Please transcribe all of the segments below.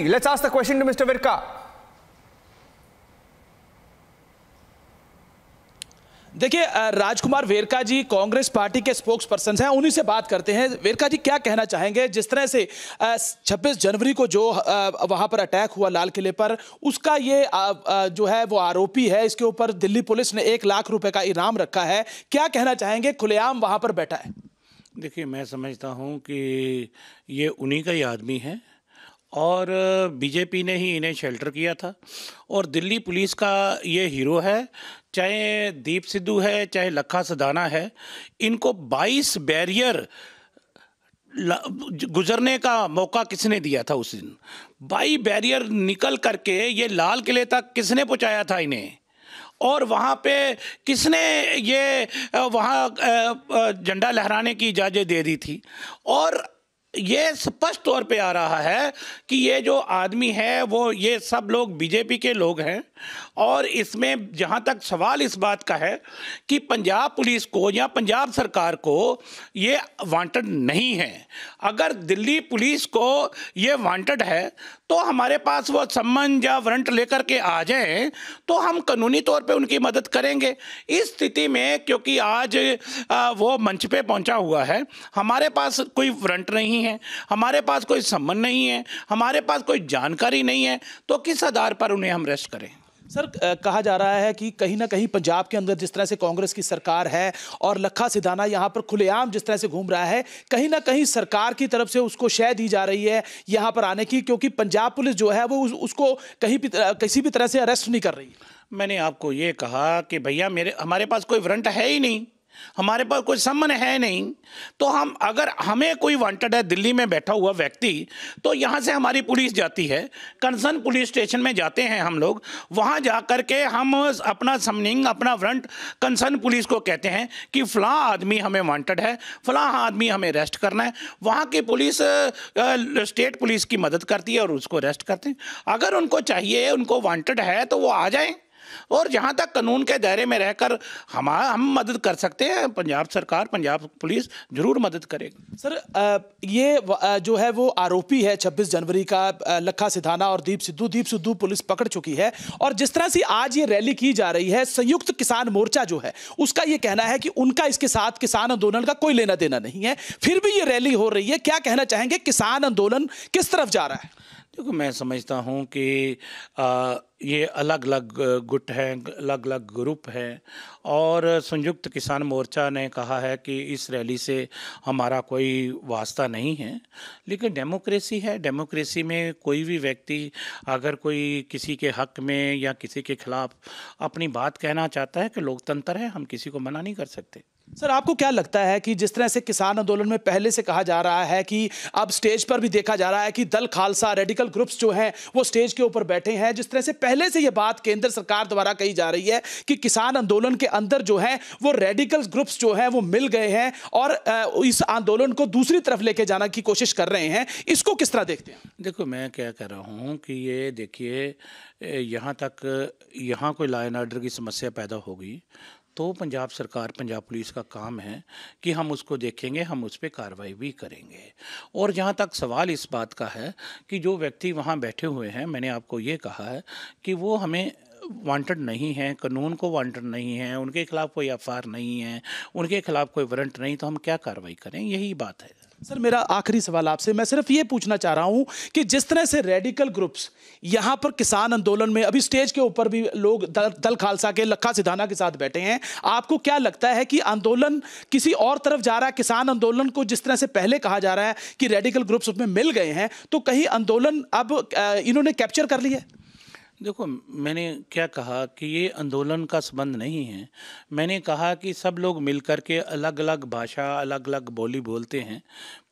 Ji, let's ask the question to Mr. Virka. देखिए Rajkumar Verka ji Congress party के spokesperson हैं उन्हीं से बात करते हैं वेरका जी क्या कहना चाहेंगे जिस तरह से 26 जनवरी को जो वहां पर अटैक हुआ लाल किले पर उसका ये जो है वो आरोपी है इसके ऊपर दिल्ली पुलिस ने एक लाख रुपए का इनाम रखा है क्या कहना चाहेंगे खुलेआम वहां पर बैठा है देखिए मैं समझता हूँ कि ये उन्हीं का ही आदमी है और बीजेपी ने ही इन्हें शेल्टर किया था और दिल्ली पुलिस का ये हीरो है चाहे दीप सिद्धू है चाहे लखा सदाना है इनको 22 बैरियर गुजरने का मौका किसने दिया था उस दिन बाई बैरियर निकल करके ये लाल किले तक किसने पहुंचाया था इन्हें और वहाँ पे किसने ये वहाँ झंडा लहराने की इजाज़त दे दी थी और ये स्पष्ट तौर पे आ रहा है कि ये जो आदमी है वो ये सब लोग बीजेपी के लोग हैं और इसमें जहाँ तक सवाल इस बात का है कि पंजाब पुलिस को या पंजाब सरकार को ये वांटेड नहीं है अगर दिल्ली पुलिस को ये वांटेड है तो हमारे पास वो सम्मान या वारंट लेकर के आ जाए तो हम कानूनी तौर पे उनकी मदद करेंगे इस स्थिति में क्योंकि आज वो मंच पे पहुंचा हुआ है हमारे पास कोई वारंट नहीं है हमारे पास कोई सम्मान नहीं है हमारे पास कोई जानकारी नहीं है तो किस आधार पर उन्हें हम रेस्ट करें सर कहा जा रहा है कि कहीं ना कहीं पंजाब के अंदर जिस तरह से कांग्रेस की सरकार है और लखा सिधाना यहाँ पर खुलेआम जिस तरह से घूम रहा है कहीं ना कहीं सरकार की तरफ से उसको शय दी जा रही है यहाँ पर आने की क्योंकि पंजाब पुलिस जो है वो उस, उसको कहीं भी किसी भी तरह से अरेस्ट नहीं कर रही मैंने आपको ये कहा कि भैया मेरे हमारे पास कोई वरंट है ही नहीं हमारे पास कोई संबंध है नहीं तो हम अगर हमें कोई वांटेड है दिल्ली में बैठा हुआ व्यक्ति तो यहाँ से हमारी पुलिस जाती है कंसर्न पुलिस स्टेशन में जाते हैं हम लोग वहाँ जा कर के हम अपना समनिंग अपना व्रंट कंसर्न पुलिस को कहते हैं कि फ़लाँ आदमी हमें वांटेड है फ़लाँ आदमी हमें रेस्ट करना है वहाँ की पुलिस स्टेट पुलिस की मदद करती है और उसको रेस्ट करते हैं अगर उनको चाहिए उनको वांटेड है तो वो आ जाएँ और जहाँ तक कानून के दायरे में रहकर हम हम मदद कर सकते हैं पंजाब सरकार पंजाब पुलिस जरूर मदद करेगी सर ये जो है वो आरोपी है 26 जनवरी का लखा सिधाना और दीप सिद्धू दीप सिद्धू पुलिस पकड़ चुकी है और जिस तरह से आज ये रैली की जा रही है संयुक्त किसान मोर्चा जो है उसका ये कहना है कि उनका इसके साथ किसान आंदोलन का कोई लेना देना नहीं है फिर भी ये रैली हो रही है क्या कहना चाहेंगे किसान आंदोलन किस तरफ जा रहा है देखो मैं समझता हूँ कि आ, ये अलग अलग गुट हैं अलग अलग ग्रुप हैं और संयुक्त किसान मोर्चा ने कहा है कि इस रैली से हमारा कोई वास्ता नहीं है लेकिन डेमोक्रेसी है डेमोक्रेसी में कोई भी व्यक्ति अगर कोई किसी के हक में या किसी के खिलाफ अपनी बात कहना चाहता है कि लोकतंत्र है हम किसी को मना नहीं कर सकते सर आपको क्या लगता है कि जिस तरह से किसान आंदोलन में पहले से कहा जा रहा है कि अब स्टेज पर भी देखा जा रहा है कि दल खालसा रेडिकल ग्रुप्स जो हैं वो स्टेज के ऊपर बैठे हैं जिस तरह से पहले से ये बात केंद्र सरकार द्वारा कही जा रही है कि किसान आंदोलन के अंदर जो है वो रेडिकल ग्रुप्स जो हैं वो मिल गए हैं और इस आंदोलन को दूसरी तरफ लेके जाने की कोशिश कर रहे हैं इसको किस तरह देखते हैं देखो मैं क्या कह रहा हूँ कि ये देखिए यहाँ तक यहाँ कोई लाइन ऑर्डर की समस्या पैदा होगी तो पंजाब सरकार पंजाब पुलिस का काम है कि हम उसको देखेंगे हम उस पर कार्रवाई भी करेंगे और जहाँ तक सवाल इस बात का है कि जो व्यक्ति वहाँ बैठे हुए हैं मैंने आपको ये कहा है कि वो हमें वांटेड नहीं है कानून को वांटेड नहीं है उनके खिलाफ कोई एफ नहीं है उनके खिलाफ कोई वारंट नहीं तो हम क्या कार्रवाई करें यही बात है सर मेरा आखिरी सवाल आपसे मैं सिर्फ ये पूछना चाह रहा हूँ कि जिस तरह से रेडिकल ग्रुप्स यहाँ पर किसान आंदोलन में अभी स्टेज के ऊपर भी लोग दल, दल खालसा के लखा सिधाना के साथ बैठे हैं आपको क्या लगता है कि आंदोलन किसी और तरफ जा रहा है किसान आंदोलन को जिस तरह से पहले कहा जा रहा है कि रेडिकल ग्रुप्स उसमें मिल गए हैं तो कहीं आंदोलन अब इन्होंने कैप्चर कर लिया है देखो मैंने क्या कहा कि ये आंदोलन का संबंध नहीं है मैंने कहा कि सब लोग मिलकर के अलग अलग भाषा अलग अलग बोली बोलते हैं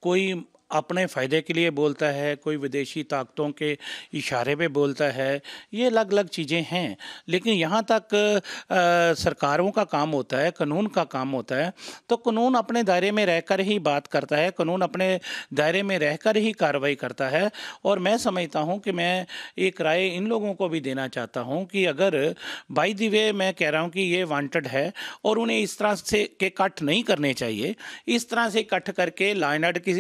कोई अपने फ़ायदे के लिए बोलता है कोई विदेशी ताकतों के इशारे पे बोलता है ये अलग अलग चीज़ें हैं लेकिन यहाँ तक आ, सरकारों का काम होता है कानून का काम होता है तो कानून अपने दायरे में रहकर ही बात करता है कानून अपने दायरे में रहकर ही कार्रवाई करता है और मैं समझता हूँ कि मैं एक राय इन लोगों को भी देना चाहता हूँ कि अगर बाई दी वे मैं कह रहा हूँ कि ये वांटेड है और उन्हें इस तरह से के कट नहीं करने चाहिए इस तरह से कट करके लाइन की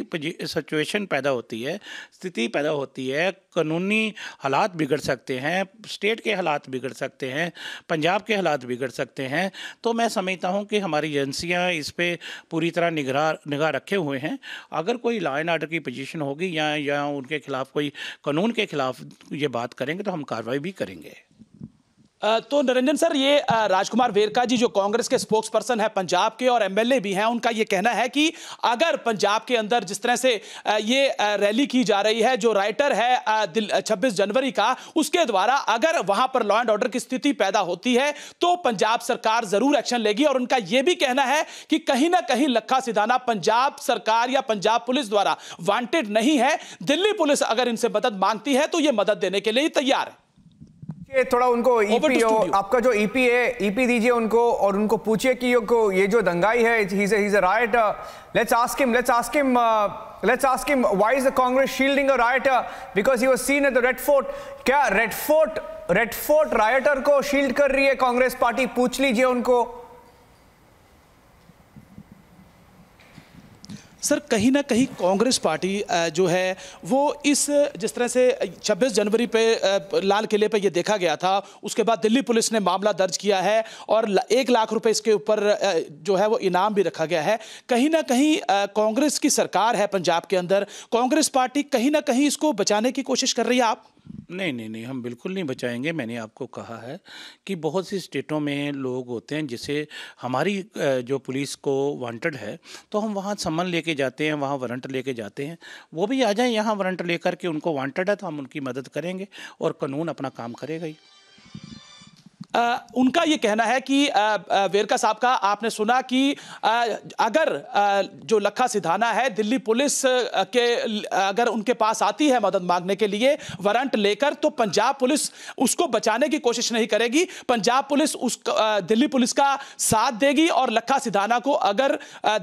सिचुएशन पैदा होती है स्थिति पैदा होती है कानूनी हालात बिगड़ सकते हैं स्टेट के हालात बिगड़ सकते हैं पंजाब के हालात बिगड़ सकते हैं तो मैं समझता हूँ कि हमारी एजेंसियाँ इस पर पूरी तरह निगरान निगाह रखे हुए हैं अगर कोई लॉ एंड ऑर्डर की पोजीशन होगी या या उनके खिलाफ कोई कानून के खिलाफ ये बात करेंगे तो हम कार्रवाई भी करेंगे तो नरेंद्र सर ये राजकुमार वेरका जी जो कांग्रेस के स्पोक्स पर्सन है पंजाब के और एमएलए भी हैं उनका ये कहना है कि अगर पंजाब के अंदर जिस तरह से ये रैली की जा रही है जो राइटर है 26 जनवरी का उसके द्वारा अगर वहां पर लॉ एंड ऑर्डर की स्थिति पैदा होती है तो पंजाब सरकार जरूर एक्शन लेगी और उनका यह भी कहना है कि कहीं ना कहीं लखा सिदाना पंजाब सरकार या पंजाब पुलिस द्वारा वांटेड नहीं है दिल्ली पुलिस अगर इनसे मदद मांगती है तो ये मदद देने के लिए तैयार है ये थोड़ा उनको ईपीओ e आपका जो ईपी e है ईपी e दीजिए उनको और उनको पूछिए कि यो ये जो दंगाई है he is a riot let's ask him let's ask him let's ask him why is the Congress shielding a riot because he was seen at the Red Fort क्या Red Fort Red Fort rioter को shield कर रही है Congress party पूछ लीजिए उनको sir कहीं ना कहीं कांग्रेस पार्टी जो है वो इस जिस तरह से 26 जनवरी पे लाल किले पे ये देखा गया था उसके बाद दिल्ली पुलिस ने मामला दर्ज किया है और एक लाख रुपए इसके ऊपर जो है वो इनाम भी रखा गया है कहीं ना कहीं कांग्रेस की सरकार है पंजाब के अंदर कांग्रेस पार्टी कहीं ना कहीं इसको बचाने की कोशिश कर रही है आप नहीं नहीं नहीं हम बिल्कुल नहीं बचाएंगे मैंने आपको कहा है कि बहुत सी स्टेटों में लोग होते हैं जिसे हमारी जो पुलिस को वांटेड है तो हम वहाँ समन लेके जाते हैं वहाँ वारंट लेके जाते हैं वो भी आ जाए यहाँ वारंट लेकर के उनको वांटेड है तो हम उनकी मदद करेंगे और कानून अपना काम करेगा ही आ, उनका ये कहना है कि वेरका साहब का आपने सुना कि आ, अगर आ, जो लखा सिधाना है दिल्ली पुलिस के अगर उनके पास आती है मदद मांगने के लिए वारंट लेकर तो पंजाब पुलिस उसको बचाने की कोशिश नहीं करेगी पंजाब पुलिस उस दिल्ली पुलिस का साथ देगी और लखा सिधाना को अगर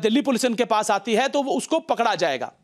दिल्ली पुलिस इनके पास आती है तो वो उसको पकड़ा जाएगा